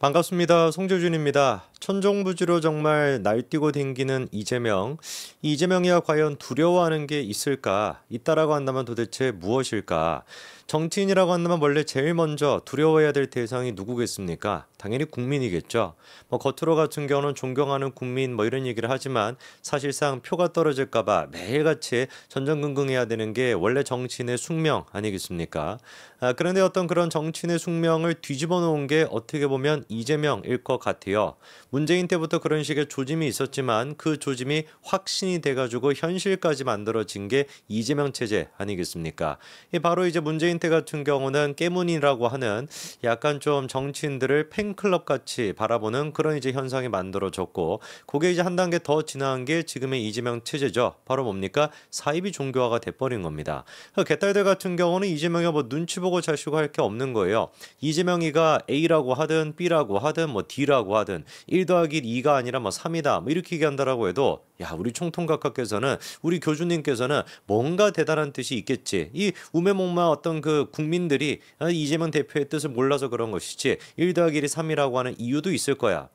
반갑습니다. 송재준입니다. 천정부지로 정말 날뛰고 댕기는 이재명. 이재명이야 과연 두려워하는 게 있을까? 있다라고 한다면 도대체 무엇일까? 정치인이라고 한다면 원래 제일 먼저 두려워해야 될 대상이 누구겠습니까? 당연히 국민이겠죠. 뭐 겉으로 같은 경우는 존경하는 국민 뭐 이런 얘기를 하지만 사실상 표가 떨어질까봐 매일같이 전전긍긍해야 되는 게 원래 정치인의 숙명 아니겠습니까? 아, 그런데 어떤 그런 정치인의 숙명을 뒤집어 놓은 게 어떻게 보면 이재명일 것 같아요. 문재인 때부터 그런 식의 조짐이 있었지만 그 조짐이 확신이 돼가지고 현실까지 만들어진 게 이재명 체제 아니겠습니까? 바로 이제 문재인 때 같은 경우는 깨문이라고 하는 약간 좀 정치인들을 팬클럽 같이 바라보는 그런 이제 현상이 만들어졌고 그게 이제 한 단계 더 진화한 게 지금의 이재명 체제죠. 바로 뭡니까? 사이비 종교화가 돼버린 겁니다. 그 개딸들 같은 경우는 이재명이 뭐 눈치 보고 자시고 할 게 없는 거예요. 이재명이가 A라고 하든 B라고 하든 뭐 D라고 하든 1 더하기 2가 아니라 뭐 3이다 뭐 이렇게 얘기한다라고 해도 야 우리 총통각각께서는 우리 교주님께서는 뭔가 대단한 뜻이 있겠지 이우매몽마 어떤 그 국민들이 어, 이재명 대표의 뜻을 몰라서 그런 것이지 1 더하기 3이라고 하는 이유도 있을 거야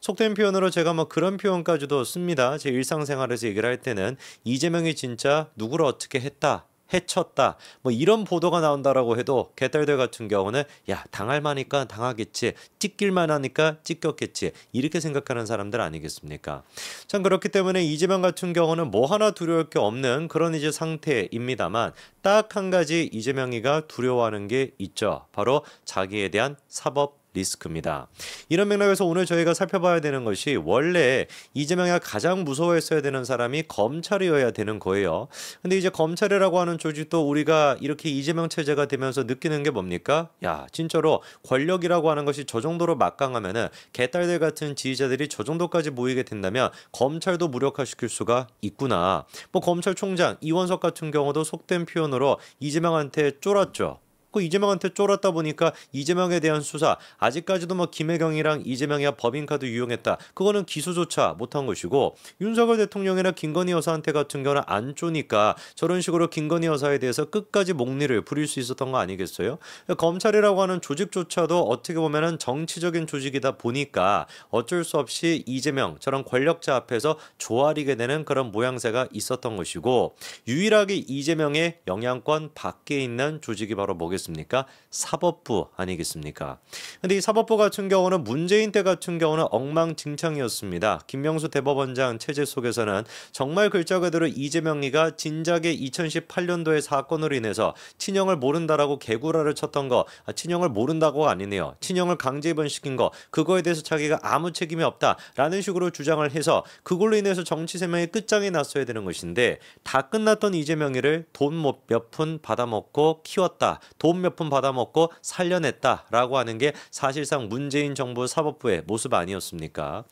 속된 표현으로 제가 뭐 그런 표현까지도 씁니다 제 일상생활에서 얘기를 할 때는 이재명이 진짜 누구를 어떻게 했다 해쳤다. 뭐 이런 보도가 나온다라고 해도 개딸들 같은 경우는 야 당할 만하니까 당하겠지, 찢길만 하니까 찢겼겠지 이렇게 생각하는 사람들 아니겠습니까? 참 그렇기 때문에 이재명 같은 경우는 뭐 하나 두려울 게 없는 그런 이제 상태입니다만 딱 한 가지 이재명이가 두려워하는 게 있죠. 바로 자기에 대한 사법 리스크입니다. 이런 맥락에서 오늘 저희가 살펴봐야 되는 것이 원래 이재명이 가장 무서워했어야 되는 사람이 검찰이어야 되는 거예요. 근데 이제 검찰이라고 하는 조직도 우리가 이렇게 이재명 체제가 되면서 느끼는 게 뭡니까? 야, 진짜로 권력이라고 하는 것이 저 정도로 막강하면은 개딸들 같은 지휘자들이 저 정도까지 모이게 된다면 검찰도 무력화시킬 수가 있구나. 뭐 검찰총장 이원석 같은 경우도 속된 표현으로 이재명한테 쫄았죠. 자 이재명한테 쫄았다 보니까 이재명에 대한 수사 아직까지도 뭐 김혜경이랑 이재명이야 법인카드 유용했다 그거는 기소조차 못한 것이고 윤석열 대통령이나 김건희 여사한테 같은 경우는 안 쪼니까 저런 식으로 김건희 여사에 대해서 끝까지 목리를 부릴 수 있었던 거 아니겠어요? 검찰이라고 하는 조직조차도 어떻게 보면 정치적인 조직이다 보니까 어쩔 수 없이 이재명 저런 권력자 앞에서 조아리게 되는 그런 모양새가 있었던 것이고 유일하게 이재명의 영향권 밖에 있는 조직이 바로 뭐겠습니 누구겠습니까? 사법부 아니겠습니까? 근데 이 사법부 같은 경우는 문재인 때 같은 경우는 엉망진창이었습니다. 김명수 대법원장 체제 속에서는 정말 글자 그대로 이재명이가 진작에 2018년도의 사건으로 인해서 친형을 모른다라고 개구라를 쳤던 거, 아, 친형을 모른다고 아니네요. 친형을 강제 입원시킨 거, 그거에 대해서 자기가 아무 책임이 없다라는 식으로 주장을 해서 그걸로 인해서 정치 세명의 끝장이 났어야 되는 것인데 다 끝났던 이재명이를 돈 몇 푼 받아먹고 키웠다. 돈 돈몇푼 받아먹고 살려냈다라고 하는 게 사실상 문재인 정부 사법부의 모습 아니었습니까?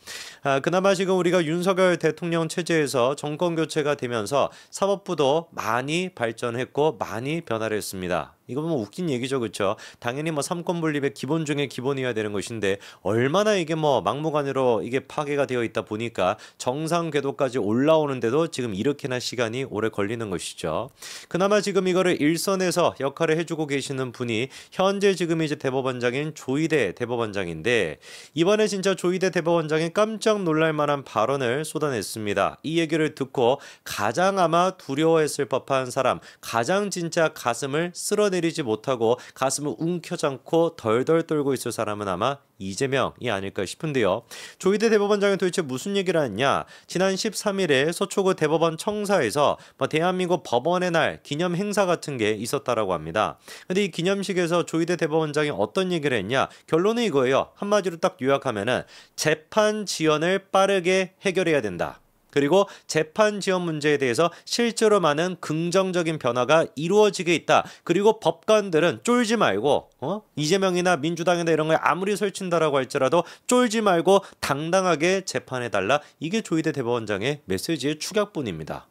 아, 그나마 지금 우리가 윤석열 대통령 체제에서 정권 교체가 되면서 사법부도 많이 발전했고 많이 변화를 했습니다. 이거 뭐 웃긴 얘기죠, 그렇죠? 당연히 뭐 삼권 분립의 기본 중에 기본이어야 되는 것인데 얼마나 이게 뭐 막무가내로 이게 파괴가 되어 있다 보니까 정상 궤도까지 올라오는데도 지금 이렇게나 시간이 오래 걸리는 것이죠. 그나마 지금 이거를 일선에서 역할을 해주고 계시는 분이 현재 지금 이제 대법원장인 조이대 대법원장인데 이번에 진짜 조이대 대법원장이 깜짝 놀랄만한 발언을 쏟아냈습니다. 이 얘기를 듣고 가장 아마 두려워했을 법한 사람, 가장 진짜 가슴을 쓸어내 내리지 못하고 가슴을 움켜잡고 덜덜 떨고 있을 사람은 아마 이재명이 아닐까 싶은데요. 조희대 대법원장은 도대체 무슨 얘기를 했냐? 지난 13일에 서초구 대법원 청사에서 뭐 대한민국 법원의 날 기념 행사 같은 게 있었다라고 합니다. 근데 이 기념식에서 조희대 대법원장이 어떤 얘기를 했냐? 결론은 이거예요. 한마디로 딱 요약하면은 재판 지연을 빠르게 해결해야 된다. 그리고 재판 지원 문제에 대해서 실제로 많은 긍정적인 변화가 이루어지게 있다. 그리고 법관들은 쫄지 말고 어? 이재명이나 민주당이나 이런 걸 아무리 설친다라고 할지라도 쫄지 말고 당당하게 재판해달라. 이게 조희대 대법원장의 메시지의 축약뿐입니다.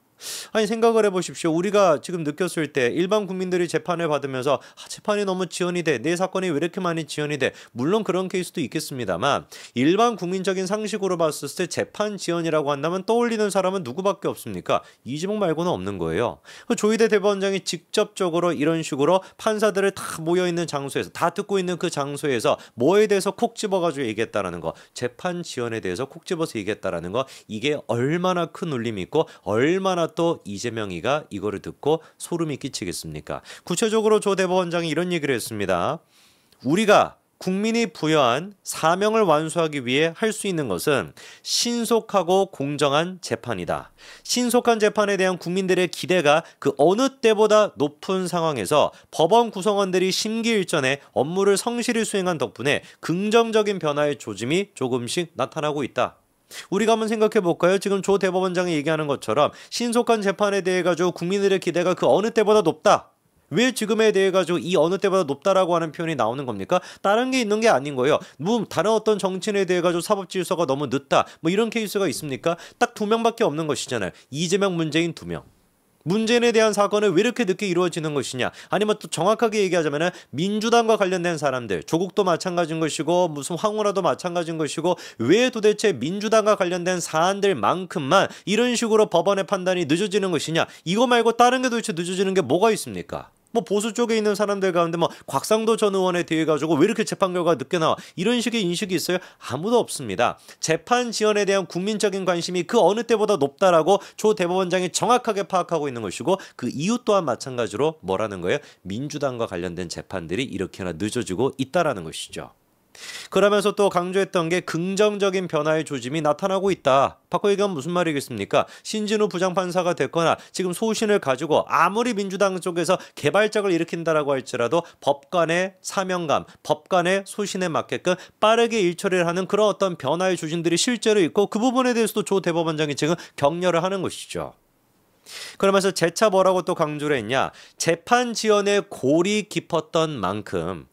아니 생각을 해보십시오. 우리가 지금 느꼈을 때 일반 국민들이 재판을 받으면서 아, 재판이 너무 지연이 돼. 내 사건이 왜 이렇게 많이 지연이 돼. 물론 그런 케이스도 있겠습니다만 일반 국민적인 상식으로 봤을 때 재판 지연이라고 한다면 떠올리는 사람은 누구밖에 없습니까? 이지복 말고는 없는 거예요. 그 조희대 대법원장이 직접적으로 이런 식으로 판사들을 다 모여있는 장소에서 다 듣고 있는 그 장소에서 뭐에 대해서 콕 집어가지고 얘기했다라는 거 재판 지연에 대해서 콕 집어서 얘기했다라는 거 이게 얼마나 큰 울림이 있고 얼마나 또 이재명이가 이거를 듣고 소름이 끼치겠습니까? 구체적으로 조 대법원장이 이런 얘기를 했습니다. 우리가 국민이 부여한 사명을 완수하기 위해 할 수 있는 것은 신속하고 공정한 재판이다. 신속한 재판에 대한 국민들의 기대가 그 어느 때보다 높은 상황에서 법원 구성원들이 심기일전에 업무를 성실히 수행한 덕분에 긍정적인 변화의 조짐이 조금씩 나타나고 있다. 우리가 한번 생각해 볼까요? 지금 조 대법원장이 얘기하는 것처럼 신속한 재판에 대해 가지고 국민들의 기대가 그 어느 때보다 높다. 왜 지금에 대해 가지고 이 어느 때보다 높다라고 하는 표현이 나오는 겁니까? 다른 게 있는 게 아닌 거예요. 뭐 다른 어떤 정치인에 대해 가지고 사법질서가 너무 늦다. 뭐 이런 케이스가 있습니까? 딱 두 명밖에 없는 것이잖아요. 이재명 문재인 두 명. 문재인에 대한 사건을왜 이렇게 늦게 이루어지는 것이냐 아니면 또 정확하게 얘기하자면 민주당과 관련된 사람들 조국도 마찬가지인 것이고 무슨 황우라도 마찬가지인 것이고 왜 도대체 민주당과 관련된 사안들만큼만 이런 식으로 법원의 판단이 늦어지는 것이냐 이거 말고 다른 게 도대체 늦어지는 게 뭐가 있습니까? 뭐 보수 쪽에 있는 사람들 가운데 뭐 곽상도 전 의원에 대해 가지고 왜 이렇게 재판 결과 늦게 나와 이런 식의 인식이 있어요 아무도 없습니다 재판 지연에 대한 국민적인 관심이 그 어느 때보다 높다라고 조 대법원장이 정확하게 파악하고 있는 것이고 그 이유 또한 마찬가지로 뭐라는 거예요 민주당과 관련된 재판들이 이렇게나 늦어지고 있다라는 것이죠. 그러면서 또 강조했던 게 긍정적인 변화의 조짐이 나타나고 있다. 박호의견 무슨 말이겠습니까? 신진우 부장판사가 됐거나 지금 소신을 가지고 아무리 민주당 쪽에서 개발작을 일으킨다라고 할지라도 법관의 사명감, 법관의 소신에 맞게끔 빠르게 일처리를 하는 그런 어떤 변화의 조짐들이 실제로 있고 그 부분에 대해서도 조 대법원장이 지금 격려를 하는 것이죠. 그러면서 재차 뭐라고 또 강조를 했냐? 재판 지연의 골이 깊었던 만큼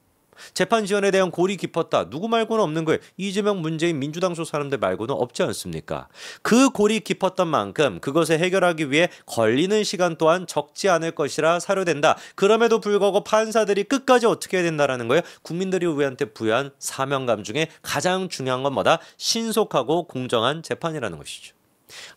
재판 지원에 대한 골이 깊었다. 누구 말고는 없는 거예요. 이재명 문재인 민주당 소 사람들 말고는 없지 않습니까? 그 골이 깊었던 만큼 그것을 해결하기 위해 걸리는 시간 또한 적지 않을 것이라 사료된다. 그럼에도 불구하고 판사들이 끝까지 어떻게 해야 된다라는 거예요. 국민들이 우리한테 부여한 사명감 중에 가장 중요한 건 뭐다? 신속하고 공정한 재판이라는 것이죠.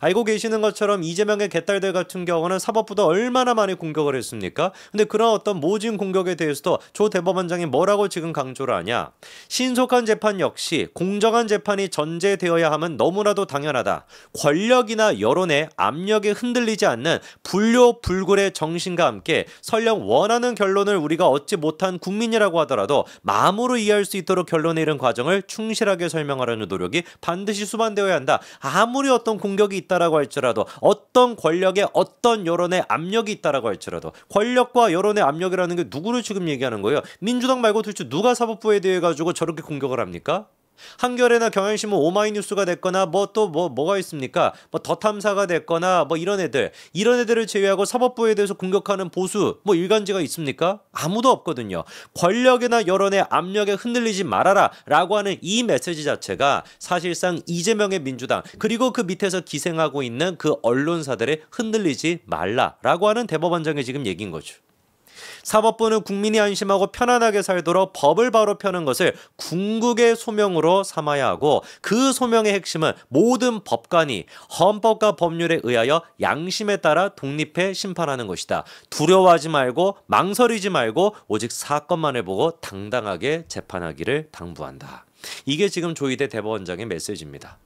알고 계시는 것처럼 이재명의 개딸들 같은 경우는 사법부도 얼마나 많이 공격을 했습니까? 근데 그런 어떤 모진 공격에 대해서도 조 대법원장이 뭐라고 지금 강조를 하냐? 신속한 재판 역시 공정한 재판이 전제되어야 함은 너무나도 당연하다. 권력이나 여론의 압력에 흔들리지 않는 불료 불굴의 정신과 함께 설령 원하는 결론을 우리가 얻지 못한 국민이라고 하더라도 마음으로 이해할 수 있도록 결론을 이른 과정을 충실하게 설명하려는 노력이 반드시 수반되어야 한다. 아무리 어떤 공 공격이 있다라고 할지라도 어떤 권력에 어떤 여론의 압력이 있다라고 할지라도 권력과 여론의 압력이라는 게 누구를 지금 얘기하는 거예요? 민주당 말고 도대체 누가 사법부에 대해 가지고 저렇게 공격을 합니까? 한겨레나 경향신문 오마이뉴스가 됐거나 뭐 또뭐 뭐, 뭐가 있습니까? 뭐 더탐사가 됐거나 뭐 이런 애들 이런 애들을 제외하고 사법부에 대해서 공격하는 보수 뭐 일간지가 있습니까? 아무도 없거든요. 권력이나 여론의 압력에 흔들리지 말아라라고 하는 이 메시지 자체가 사실상 이재명의 민주당 그리고 그 밑에서 기생하고 있는 그 언론사들의 흔들리지 말라라고 하는 대법원장의 지금 얘기인 거죠. 사법부는 국민이 안심하고 편안하게 살도록 법을 바로 펴는 것을 궁극의 소명으로 삼아야 하고 그 소명의 핵심은 모든 법관이 헌법과 법률에 의하여 양심에 따라 독립해 심판하는 것이다. 두려워하지 말고 망설이지 말고 오직 사건만을 보고 당당하게 재판하기를 당부한다. 이게 지금 조희대 대법원장의 메시지입니다.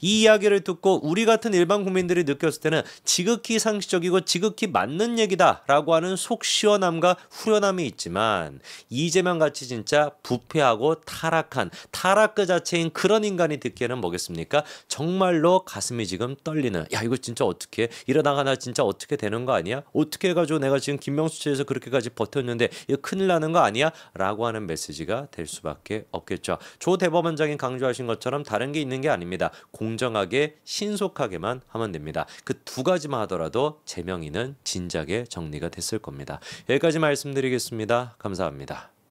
이 이야기를 듣고 우리 같은 일반 국민들이 느꼈을 때는 지극히 상식적이고 지극히 맞는 얘기다라고 하는 속 시원함과 후련함이 있지만 이재명 같이 진짜 부패하고 타락한 타락 그 자체인 그런 인간이 듣기에는 뭐겠습니까? 정말로 가슴이 지금 떨리는 야 이거 진짜 어떻게 일어나가 나 진짜 어떻게 되는 거 아니야? 어떻게 해가지고 내가 지금 김명수 측에서 그렇게까지 버텼는데 이거 큰일 나는 거 아니야? 라고 하는 메시지가 될 수밖에 없겠죠. 조 대법원장이 강조하신 것처럼 다른 게 있는 게 아닙니다. 공정하게 신속하게만 하면 됩니다. 그 두 가지만 하더라도 제명인은 진작에 정리가 됐을 겁니다. 여기까지 말씀드리겠습니다. 감사합니다.